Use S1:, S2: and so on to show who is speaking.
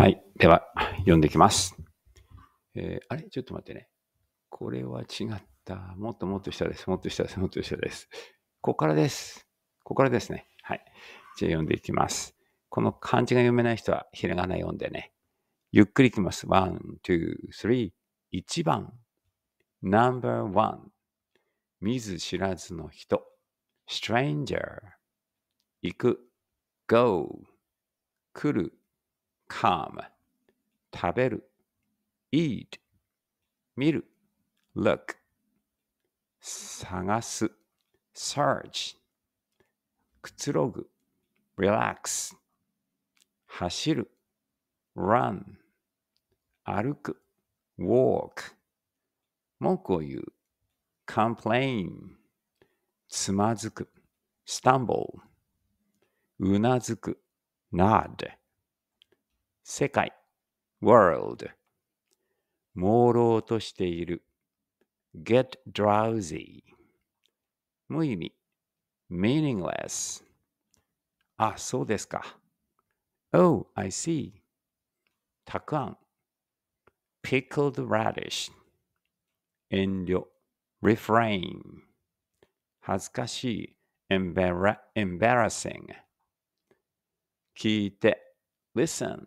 S1: はい。では、読んでいきます。えー、あれちょっと待ってね。これは違った。もっともっと下です。もっと下です。もっと下です。ここからです。ここからですね。はい。じゃあ読んでいきます。この漢字が読めない人はひらがな読んでね。ゆっくりいきます。1、2、3。1番。ナンバーワン。見ず知らずの人。stranger。行く。go。来る。come 食べる eat 見る look 探す search くつろぐ relax 走る run 歩く walk 文句を言う complain つまずく stumble うなずく nod 世界 world 朦朧としている get drowsy 無意味 meaningless あ、そうですか。Oh, I see. たくあん pickled radish 遠慮 refrain 恥ずかしい embarrassing 聞いて listen